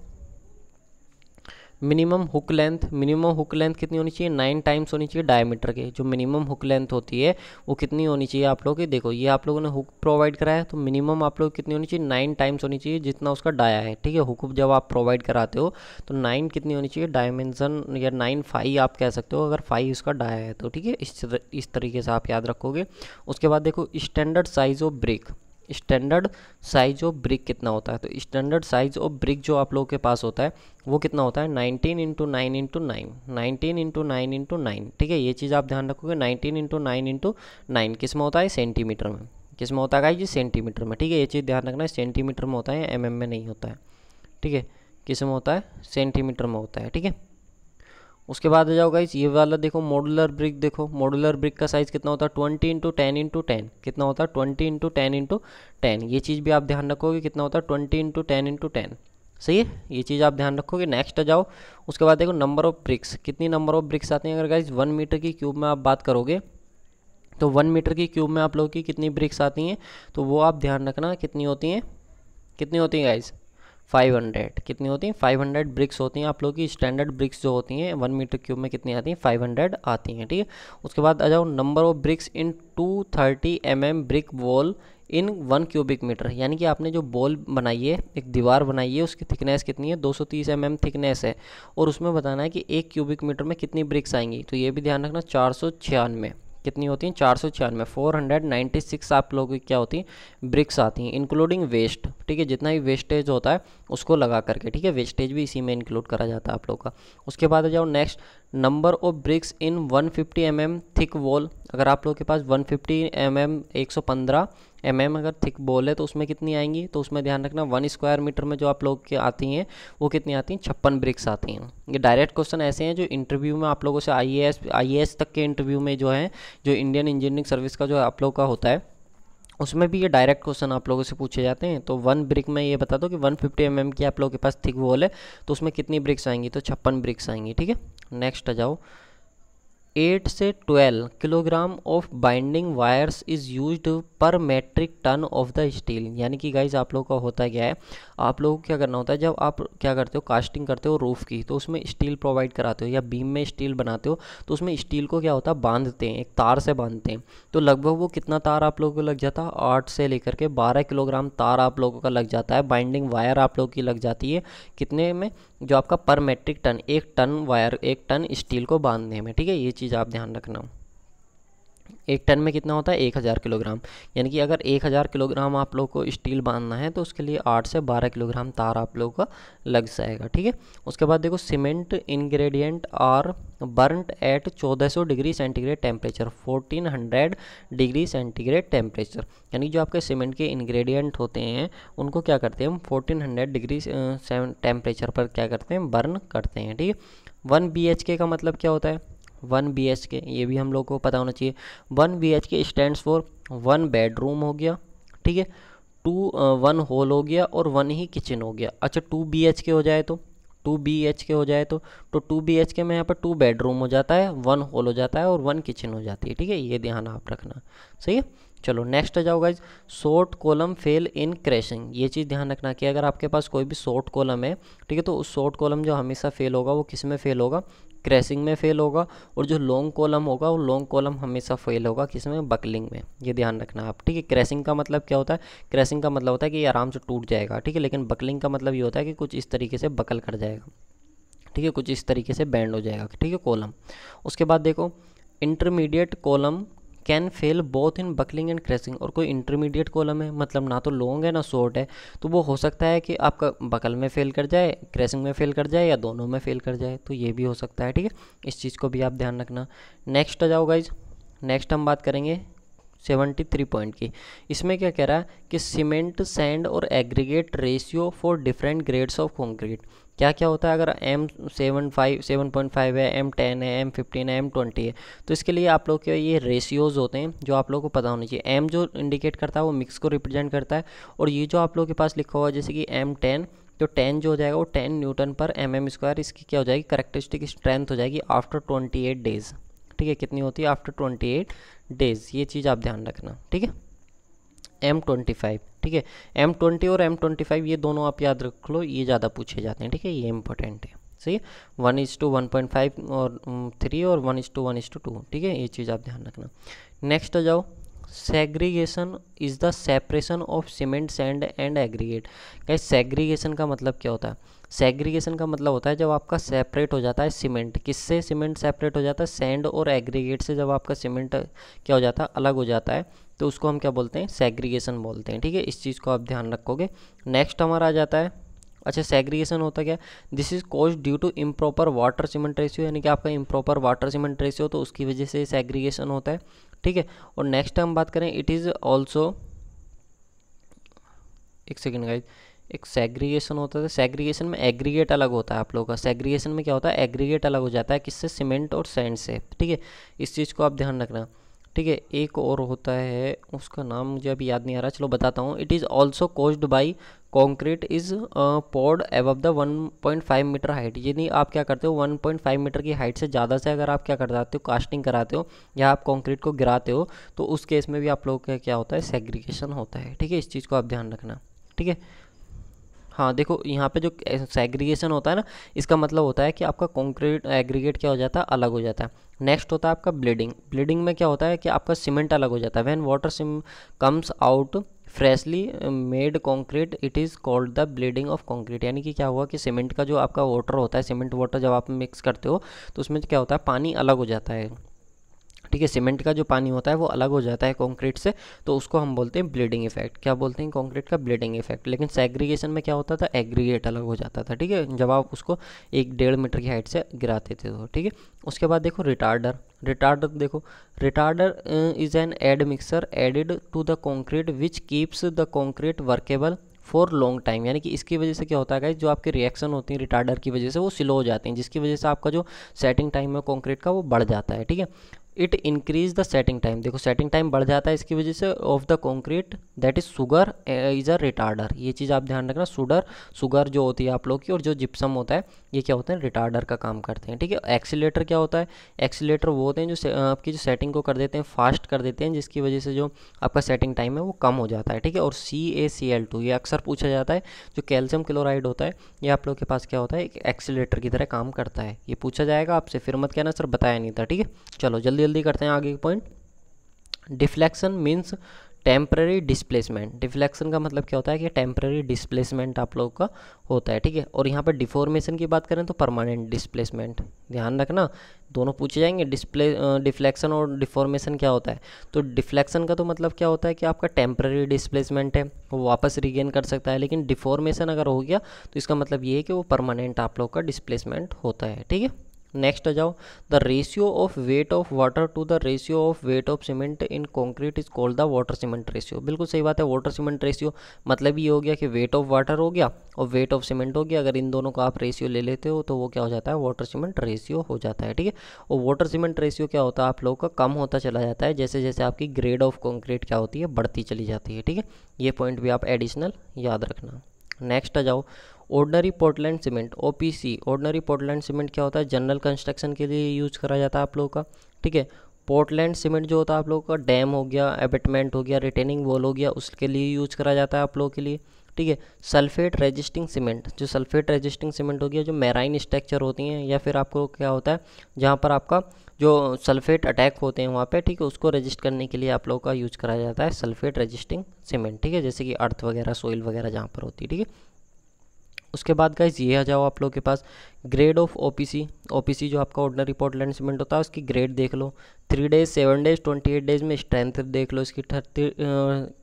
minimum hook length minimum hook length कितनी होनी चाहिए नाइन टाइम्स होनी चाहिए डायमीटर के जो मिनिमम हुक लेंथ होती है वो कितनी होनी चाहिए आप लोगों की देखो ये आप लोगों ने हुक प्रोवाइड कराया तो मिनिमम आप लोग कितनी होनी चाहिए नाइन टाइम्स होनी चाहिए जितना उसका डाया है ठीक है हुक जब आप प्रोवाइड कराते हो तो नाइन कितनी होनी चाहिए डायमेंसन या नाइन फाइव आप कह सकते हो अगर फाइव उसका डाया है तो ठीक है इस तरीके से आप याद रखोगे उसके बाद देखो standard size of brick standard size of brick कितना होता है तो स्टैंडर्ड साइज ऑफ ब्रिक जो आप लोगों के पास होता है वो कितना होता है 19 into nine into nine nineteen into nine into nine ठीक है ये चीज़ आप ध्यान रखोगे 19 इंटू नाइन इंटू नाइन किस में होता है सेंटीमीटर में किस में होता है ये सेंटीमीटर में ठीक है ये चीज़ ध्यान रखना है सेंटीमीटर में होता है एम mm में नहीं होता है ठीक है किस में होता है सेंटीमीटर में होता है ठीक है उसके बाद आ जाओ गाइस ये वाला देखो मॉडुलर ब्रिक देखो मॉडुलर ब्रिक का साइज़ कितना होता है twenty into ten into ten कितना होता है twenty into ten into ten ये चीज़ भी आप ध्यान रखोगे कितना होता है twenty into ten into ten सही है ये चीज़ आप ध्यान रखोगे नेक्स्ट आ जाओ उसके बाद देखो नंबर ऑफ ब्रिक्स कितनी नंबर ऑफ ब्रिक्स आती हैं अगर गाइज वन मीटर की क्यूब में आप बात करोगे तो वन मीटर की क्यूब में आप लोगों की कितनी ब्रिक्स आती हैं तो वो आप ध्यान रखना कितनी होती हैं कितनी होती हैं गाइज़ 500 कितनी होती हैं 500 ब्रिक्स होती हैं आप लोग की स्टैंडर्ड ब्रिक्स जो होती हैं वन मीटर क्यूब में कितनी आती हैं 500 आती हैं ठीक है उसके बाद आ जाओ number of bricks in 230 thirty mm brick wall in one cubic metre यानी कि आपने जो बॉल बनाई है एक दीवार बनाई है उसकी थिकनेस कितनी है 230 तीस mm थिकनेस है और उसमें बताना है कि एक क्यूबिक मीटर में कितनी ब्रिक्स आएंगी तो ये भी ध्यान रखना चार सौ छियानवे कितनी होती हैं चार सौ छियानवे फोर हंड्रेड नाइन्टी सिक्स आप लोगों की क्या होती हैं ब्रिक्स आती हैं इंक्लूडिंग वेस्ट ठीक है जितना भी वेस्टेज होता है उसको लगा करके ठीक है वेस्टेज भी इसी में इंक्लूड करा जाता है आप लोग का उसके बाद आ जाओ next number of bricks in one fifty M thick wall अगर आप लोग के पास वन फिफ्टी एम एक सौ पंद्रह एम mm अगर थिक बॉल है तो उसमें कितनी आएंगी तो उसमें ध्यान रखना वन स्क्वायर मीटर में जो आप लोग की आती हैं वो कितनी आती हैं छप्पन ब्रिक्स आती हैं ये डायरेक्ट क्वेश्चन ऐसे हैं जो इंटरव्यू में आप लोगों से आई ए तक के इंटरव्यू में जो है जो इंडियन इंजीनियरिंग सर्विस का जो आप लोग का होता है उसमें भी ये डायरेक्ट क्वेश्चन आप लोगों से पूछे जाते हैं तो वन ब्रिक में ये बता दो कि 150 फिफ्टी mm की आप लोगों के पास थिक वॉल है तो उसमें कितनी ब्रिक्स आएंगी तो छप्पन ब्रिक्स आएंगी ठीक है नेक्स्ट आ जाओ एट से twelve kilogram of binding wires is use per metric ton of the steel यानी कि गाइज आप लोगों का होता क्या है आप लोगों को क्या करना होता है जब आप क्या करते हो कास्टिंग करते हो रूफ़ की तो उसमें स्टील प्रोवाइड कराते हो या बीम में स्टील बनाते हो तो उसमें स्टील को क्या होता है बांधते हैं एक तार से बांधते हैं तो लगभग वो कितना तार आप लोगों को लग जाता है आठ से लेकर के बारह किलोग्राम तार आप लोगों का लग जाता है बाइंडिंग वायर आप लोगों की लग जाती है कितने में जो आपका पर मेट्रिक टन एक टन वायर एक टन स्टील को बांधने में ठीक है ये चीज़ आप ध्यान रखना एक टन में कितना होता है एक हज़ार किलोग्राम यानी कि अगर एक हज़ार किलोग्राम आप लोग को स्टील बांधना है तो उसके लिए आठ से बारह किलोग्राम तार आप लोगों का लग जाएगा ठीक है उसके बाद देखो cement ingredient are burned at 1400 degree centigrade temperature 1400 degree centigrade temperature यानी जो आपके सीमेंट के इन्ग्रेडियंट होते हैं उनको क्या करते हैं हम हंड्रेड डिग्री टेम्परेचर पर क्या करते हैं बर्न करते हैं ठीक है वन बी का मतलब क्या होता है वन बी एच के ये भी हम लोग को पता होना चाहिए one B H K stands for one bedroom हो गया ठीक है टू वन हॉल हो गया और वन ही किचन हो गया अच्छा टू बी एच के हो जाए तो टू बी एच के हो जाए तो तो टू बी एच के में यहाँ पर टू बेडरूम हो जाता है वन हॉल हो जाता है और वन किचन हो जाती है ठीक है ये ध्यान आप रखना सही है चलो नेक्स्ट आ जाओ guys short column fail in crushing ये चीज़ ध्यान रखना कि अगर आपके पास कोई भी शॉर्ट कॉलम है ठीक है तो उस शॉर्ट कॉलम जो हमेशा फेल होगा वो किस में फेल होगा क्रैशिंग में फेल होगा और जो लॉन्ग कॉलम होगा वो लॉन्ग कॉलम हमेशा फेल होगा में बकलिंग में ये ध्यान रखना आप ठीक है क्रैशिंग का मतलब क्या होता है क्रैशिंग का मतलब होता है कि आराम से टूट जाएगा ठीक है लेकिन बकलिंग का मतलब ये होता है कि कुछ इस तरीके से बकल कर जाएगा ठीक है कुछ इस तरीके से बैंड हो जाएगा ठीक है कॉलम उसके बाद देखो intermediate column can fail both in buckling and crushing और कोई इंटरमीडिएट कॉलम है मतलब ना तो लॉन्ग है ना शॉर्ट है तो वो हो सकता है कि आपका बकल में फेल कर जाए क्रेसिंग में फेल कर जाए या दोनों में फेल कर जाए तो ये भी हो सकता है ठीक है इस चीज़ को भी आप ध्यान रखना नेक्स्ट आ जाओ गाइज नेक्स्ट हम बात करेंगे सेवेंटी थ्री पॉइंट की इसमें क्या कह रहा है कि सीमेंट सैंड और aggregate ratio for different grades of concrete क्या क्या होता है अगर M seven five seven point five है एम टेन है एम फिफ्टीन है एम ट्वेंटी है तो इसके लिए आप लोग के ये रेशियोज़ होते हैं जो आप लोग को पता होना चाहिए एम जो इंडिकेट करता है वो मिक्स को रिप्रेजेंट करता है और ये जो आप लोग के पास लिखा हुआ है जैसे कि एम टेन तो टेन जो हो जाएगा वो ten newton per M M square इसकी क्या हो जाएगी करेक्टरिस्टिक स्ट्रेंथ हो जाएगी आफ्टर ट्वेंटी एट डेज़ ठीक है कितनी होती है आफ्टर ट्वेंटी एट डेज ये चीज़ आप ध्यान रखना ठीक है एम ट्वेंटी फाइव ठीक है एम ट्वेंटी और एम ट्वेंटी फाइव ये दोनों आप याद रख लो ये ज़्यादा पूछे जाते हैं ठीक है ये इंपॉर्टेंट है सही one is to one point five और थ्री और one is to one is to two ठीक है ये चीज़ आप ध्यान रखना नेक्स्ट आ जाओ segregation is the separation of cement sand and aggregate क्या सेग्रीगेशन का मतलब क्या होता है सेग्रीगेशन का मतलब होता है जब आपका सेपरेट हो जाता है सीमेंट किससे सीमेंट सेपरेट हो जाता है सैंड और एग्रीगेट से जब आपका सीमेंट क्या हो जाता है अलग हो जाता है तो उसको हम क्या बोलते हैं सेग्रीगेशन बोलते हैं ठीक है इस चीज़ को आप ध्यान रखोगे नेक्स्ट हमारा आ जाता है अच्छा सेग्रीगेशन होता क्या this is cause due to improper water cement ratio यानी कि आपका इम्प्रॉपर वाटर सीमेंट रेशियो तो उसकी वजह से सेग्रीगेशन होता है ठीक है और नेक्स्ट हम बात करें इट इज़ ऑल्सो एक सेकेंड गाइज एक सेग्रीगेशन होता था सेग्रीगेशन तो में एग्रीगेट अलग होता है आप लोगों का सेग्रीगेशन में क्या होता है एग्रीगेट अलग हो जाता है किससे सीमेंट और सैंड से ठीक है इस चीज़ को आप ध्यान रखना ठीक है एक और होता है उसका नाम मुझे अभी याद नहीं आ रहा चलो बताता हूँ it is also caused by concrete is poured of the 1.5 metre height यानी आप क्या करते हो 1.5 मीटर की हाइट से ज़्यादा से अगर आप क्या कर जाते हो कास्टिंग कराते हो या आप कॉन्क्रीट को गिराते हो तो उस केस में भी आप लोगों का क्या होता है सेग्रीगेशन होता है ठीक है इस चीज़ को आप ध्यान रखना ठीक है हाँ देखो यहाँ पे जो सेग्रीगेशन होता है ना इसका मतलब होता है कि आपका कंक्रीट एग्रीगेट क्या हो जाता है अलग हो जाता है नेक्स्ट होता है आपका ब्लीडिंग ब्लीडिंग में क्या होता है कि आपका सीमेंट अलग हो जाता है when water seem comes out freshly made concrete it is called the bleeding of concrete यानी कि क्या हुआ कि सीमेंट का जो आपका वाटर होता है सीमेंट वाटर जब आप मिक्स करते हो तो उसमें क्या होता है पानी अलग हो जाता है ठीक है सीमेंट का जो पानी होता है वो अलग हो जाता है कंक्रीट से तो उसको हम बोलते हैं ब्लीडिंग इफेक्ट क्या बोलते हैं कंक्रीट का ब्लीडिंग इफेक्ट लेकिन सेग्रीगेशन में क्या होता था एग्रीगेट अलग हो जाता था ठीक है जब आप उसको एक डेढ़ मीटर की हाइट से गिराते थे तो ठीक है उसके बाद देखो रिटार्डर रिटार्डर देखो retarder is an admixture added to the concrete which keeps the concrete workable for long time यानी कि इसकी वजह से क्या होता है जो आपके रिएक्शन होती हैं रिटार्डर की वजह से वो स्लो हो जाते हैं जिसकी वजह से आपका जो सेटिंग टाइम है कॉन्क्रीट का वो बढ़ जाता है ठीक है it increase the setting time देखो सेटिंग टाइम बढ़ जाता है इसकी वजह से of the concrete that is sugar is a retarder ये चीज़ आप ध्यान रखना सुडर सुगर जो होती है आप लोग की और जो जिप्सम होता है ये क्या होते हैं रिटार्डर का काम करते हैं ठीक है एक्सीटर क्या होता है एक्सीटर वो होते हैं जो आपकी जो सेटिंग को कर देते हैं फास्ट कर देते हैं जिसकी वजह से जो आपका सेटिंग टाइम है वो कम हो जाता है ठीक है और सी ए सी एल टू ये अक्सर पूछा जाता है जो कैल्शियम क्लोराइड होता है ये आप लोग के पास क्या होता है एक एक्सीटर की तरह काम करता है ये पूछा जाएगा आपसे फिर मत कहना सर बताया नहीं था ठीक है चलो जल्दी जल्दी करते हैं आगे point deflection means temporary displacement deflection का मतलब क्या होता है कि टेम्प्रेरी डिस्प्लेसमेंट आप लोगों का होता है ठीक है और यहाँ पर डिफॉर्मेशन की बात करें तो परमानेंट डिस्प्लेसमेंट ध्यान रखना दोनों पूछे जाएंगे डिस्प्ले डिफ्लेक्शन और डिफॉर्मेशन क्या होता है तो डिफ्लेक्शन का तो मतलब क्या होता है कि आपका टेम्प्रेरी डिस्प्लेसमेंट है वो वापस रिगेन कर सकता है लेकिन डिफॉर्मेशन अगर हो गया तो इसका मतलब ये है कि वो परमानेंट आप लोग का डिस्प्लेसमेंट होता है ठीक है नेक्स्ट आ जाओ the ratio of weight of water to the ratio of weight of cement in concrete is called the water cement ratio बिल्कुल सही बात है वाटर सीमेंट रेशियो मतलब ये हो गया कि वेट ऑफ वाटर हो गया और वेट ऑफ सीमेंट हो गया अगर इन दोनों का आप रेशियो ले लेते हो तो वो क्या हो जाता है वाटर सीमेंट रेशियो हो जाता है ठीक है और वाटर सीमेंट रेशियो क्या होता है आप लोगों का कम होता चला जाता है जैसे जैसे आपकी ग्रेड ऑफ कॉन्क्रीट क्या होती है बढ़ती चली जाती है ठीक है ये पॉइंट भी आप एडिशनल याद रखना नेक्स्ट आ जाओ ordinary Portland cement O P C ordinary Portland cement क्या होता है जनरल कंस्ट्रक्शन के लिए यूज़ करा जाता है आप लोगों का ठीक है पोर्टलैंड सीमेंट जो होता है आप लोगों का डैम हो गया एबेटमेंट हो गया रिटेनिंग वॉल हो गया उसके लिए यूज करा जाता है आप लोगों के लिए ठीक है सल्फेट रेजिस्टिंग सीमेंट जो सल्फेट रेजिस्टिंग सीमेंट हो गया जो मेराइन स्ट्रक्चर होती हैं या फिर आपको क्या होता है जहाँ पर आपका जो सल्फेट अटैक होते हैं वहाँ पे ठीक है उसको रजिस्ट करने के लिए आप लोगों का यूज करा जाता है सल्फेट रजिस्टिंग सीमेंट ठीक है जैसे कि अर्थ वगैरह सोइल वगैरह जहाँ पर होती है ठीक है उसके बाद गाइज ये आ जाओ आप लोग के पास ग्रेड ऑफ ओपीसी ओपीसी जो आपका ऑर्डनरी पोर्टलैंड सीमेंट होता है उसकी ग्रेड देख लो three days seven days twenty eight days में स्ट्रेंथ देख लो इसकी थर्टी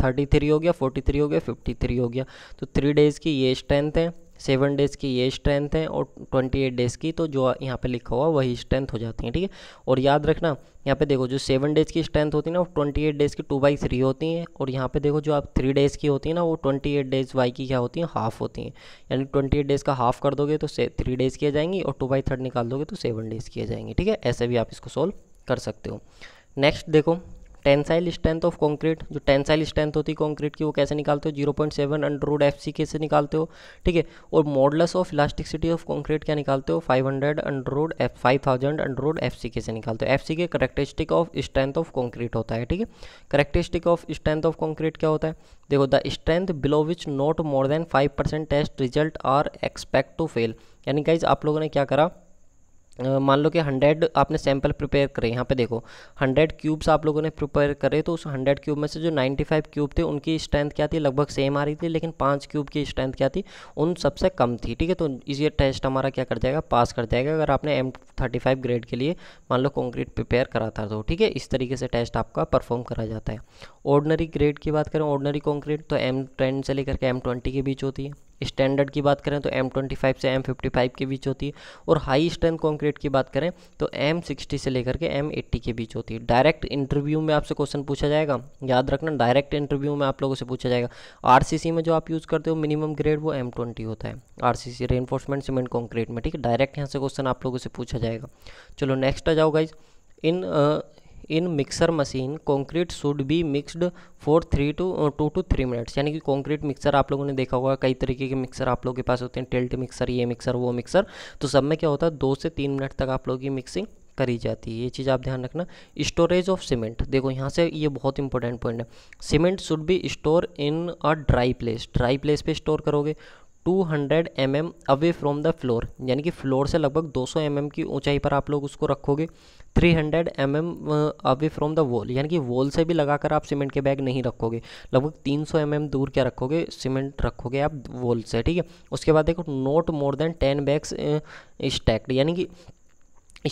थर्टी थ्री हो गया फोर्टी थ्री हो गया फिफ्टी थ्री हो गया तो थ्री डेज़ की ये स्ट्रेंथ है सेवन डेज़ की ये स्ट्रेंथ है और ट्वेंटी एट डेज़ की तो जो यहाँ पे लिखा हुआ वही स्ट्रेंथ हो जाती है ठीक है और याद रखना यहाँ पे देखो जो सेवन डेज़ की स्ट्रेंथ होती है ना वो ट्वेंटी एट डेज़ की टू बाई थ्री होती हैं और यहाँ पे देखो जो आप थ्री डेज़ की होती है ना वो ट्वेंटी एट डेज़ वाई की क्या होती हैं हाफ होती हैं यानी ट्वेंटी एट डेज़ का हाफ कर दोगे तो थ्री डेज़ किया जाएंगी और टू बाई थर्ड निकाल दोगे तो सेवन डेज़ किया जाएंगी ठीक है ऐसे भी आप इसको सोल्व कर सकते हो नेक्स्ट देखो टेंसाइल स्ट्रेंथ ऑफ कंक्रीट जो टेंसाइल स्ट्रेंथ होती है कंक्रीट की वो कैसे निकालते हो zero point seven under root F C कैसे निकालते हो ठीक है और modulus of elasticity of concrete क्या निकालते हो five hundred under root F five thousand under root F C कैसे निकालते हो एफ सी के characteristic of strength of concrete होता है ठीक है characteristic of strength of concrete क्या होता है देखो the strength below which not more than five percent test result are expect to fail यानी गाइज आप लोगों ने क्या करा मान लो कि हंड्रेड आपने सैम्पल प्रिपेयर करे यहाँ पे देखो हंड्रेड क्यूब्स आप लोगों ने प्रिपेयर करे तो उस हंड्रेड क्यूब में से जो नाइन्टी फाइव क्यूब थे उनकी स्ट्रेंथ क्या थी लगभग सेम आ रही थी लेकिन पाँच क्यूब की स्ट्रेंथ क्या थी उन सबसे कम थी ठीक है तो ये टेस्ट हमारा क्या कर जाएगा पास कर जाएगा अगर आपने एम थर्टी फाइव ग्रेड के लिए मान लो कॉन्क्रीट प्रिपेयर करा था तो ठीक है इस तरीके से टेस्ट आपका परफॉर्म करा जाता है ऑर्डनरी ग्रेड की बात करें ऑर्डनरी कॉन्क्रीट तो एम टेन से लेकर के एम ट्वेंटी के बीच होती है स्टैंडर्ड की बात करें तो एम ट्वेंटी फाइव से एम फिफ्टी फाइव के बीच होती है और हाई स्ट्रेंथ कॉन्क्रीट की बात करें तो एम सिक्सटी से लेकर के एम एट्टी के बीच होती है डायरेक्ट इंटरव्यू में आपसे क्वेश्चन पूछा जाएगा याद रखना डायरेक्ट इंटरव्यू में आप लोगों से पूछा जाएगा आर में जो आप यूज़ करते हो मिनिमम ग्रेड वो एम ट्वेंटी होता है R C C reinforcement cement concrete में ठीक है डायरेक्ट यहाँ से क्वेश्चन आप लोगों से पूछा जाएगा चलो नेक्स्ट आ जाओ guys in in mixer machine concrete should be mixed four three two two two three minutes यानी कि कंक्रीट मिक्सर आप लोगों ने देखा होगा कई तरीके के मिक्सर आप लोगों के पास होते हैं टेल्ट मिक्सर ये मिक्सर वो मिक्सर तो सब में क्या होता है दो से तीन मिनट तक आप लोगों की मिक्सिंग करी जाती है ये चीज़ आप ध्यान रखना स्टोरेज ऑफ सीमेंट देखो यहाँ से ये बहुत इंपॉर्टेंट पॉइंट है cement should be store in a dry place dry place पे स्टोर करोगे 200 M M away from the floor यानी कि फ्लोर से लगभग 200 एम mm की ऊंचाई पर आप लोग उसको रखोगे 300 hundred M M away from the wall यानी कि वॉल से भी लगाकर आप सीमेंट के बैग नहीं रखोगे लगभग 300 सौ mm दूर क्या रखोगे सीमेंट रखोगे आप वॉल से ठीक है उसके बाद देखो not more than ten bags stacked यानी कि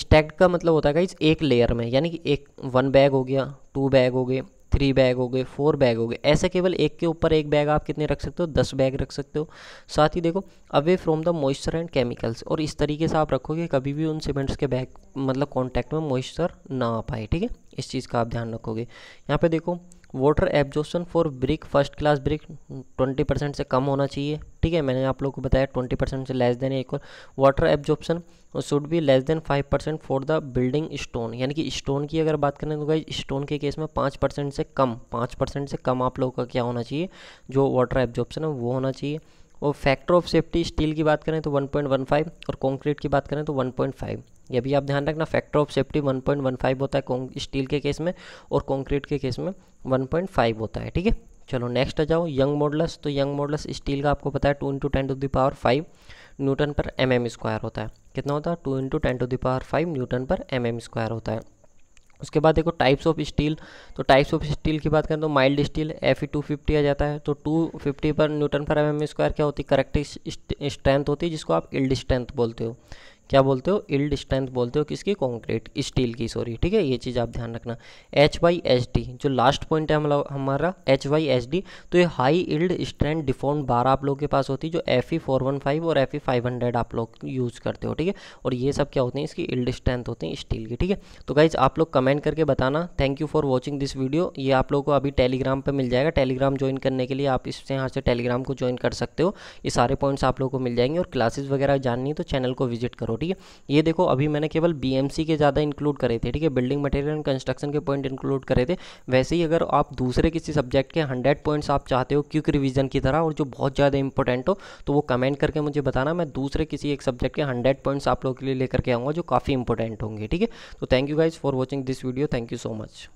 स्टैक्ड का मतलब होता है इस एक लेयर में यानी कि एक वन बैग हो गया टू बैग हो गए थ्री बैग हो गए फोर बैग हो गए ऐसे केवल एक के ऊपर एक बैग आप कितने रख सकते हो दस बैग रख सकते हो साथ ही देखो away from the moisture and chemicals और इस तरीके से आप रखोगे कभी भी उन सीमेंट्स के बैग मतलब कॉन्टैक्ट में मॉइस्चर ना आ पाए ठीक है इस चीज़ का आप ध्यान रखोगे यहाँ पे देखो water absorption for brick first class brick twenty percent से कम होना चाहिए ठीक है मैंने आप लोग को बताया ट्वेंटी परसेंट से लेस देन एक और water absorption should be less than five percent for the building stone यानी कि स्टोन की अगर बात करें तो भाई स्टोन के केस में पाँच परसेंट से कम पाँच परसेंट से कम आप लोगों का क्या होना चाहिए जो वाटर एब्जॉर्प्शन है वो होना चाहिए और फैक्टर ऑफ सेफ्टी स्टील की बात करें तो 1.15 और कंक्रीट की बात करें तो 1.5 ये भी आप ध्यान रखना फैक्टर ऑफ सेफ्टी 1.15 होता है स्टील के केस में और कंक्रीट के केस में 1.5 होता है ठीक है चलो नेक्स्ट आ जाओ यंग मॉडलस तो यंग मॉडल्स स्टील का आपको पता है two into ten to power five newton per M M square होता है कितना होता है two into ten to power five newton per M M square होता है उसके बाद देखो टाइप्स ऑफ स्टील तो टाइप्स ऑफ स्टील की बात करें तो mild steel F E two fifty आ जाता है तो टू फिफ्टी पर Newton per M M square क्या होती है करेक्ट स्ट्रेंथ होती है जिसको आप इल्ड स्ट्रेंथ बोलते हो क्या बोलते हो इल्ड स्ट्रेंथ बोलते हो किसकी कॉन्क्रीट स्टील की सॉरी ठीक है ये चीज़ आप ध्यान रखना एच वाई एच डी जो लास्ट पॉइंट है हमारा एच वाई एच डी तो ये high yield strength deform bar आप लोग के पास होती है जो F E four one five और एफ ई फाइव हंड्रेड आप लोग यूज़ करते हो ठीक है और ये सब क्या होते हैं इसकी इल्ड स्ट्रेंथ होती है स्टील की ठीक है तो गाइज आप लोग कमेंट करके बताना thank you for watching this video ये आप लोग को अभी टेलीग्राम पर मिल जाएगा टेलीग्राम ज्वाइन करने के लिए आप इससे यहाँ से टेलीग्राम को ज्वाइन कर सकते हो ये सारे पॉइंट्स आप लोग को मिल जाएंगे और क्लासेज वगैरह जाननी तो चैनल को विजिट करो हो ठीक है ये देखो अभी मैंने केवल बीएमसी के ज़्यादा इंक्लूड करे थे ठीक है बिल्डिंग मटेरियल एंड कंस्ट्रक्शन के पॉइंट इंक्लूड करे थे वैसे ही अगर आप दूसरे किसी सब्जेक्ट के हंड्रेड पॉइंट्स आप चाहते हो क्योंकि रिविजन की तरह और जो बहुत ज़्यादा इंपॉर्टेंट हो तो वो कमेंट करके मुझे बताना मैं दूसरे किसी एक सब्जेक्ट के हंड्रेड पॉइंट्स आप लोगों के लिए लेकर के आऊँगा जो काफ़ी इंपॉर्टेंट होंगे ठीक है तो thank you guys for watching this video thank you so much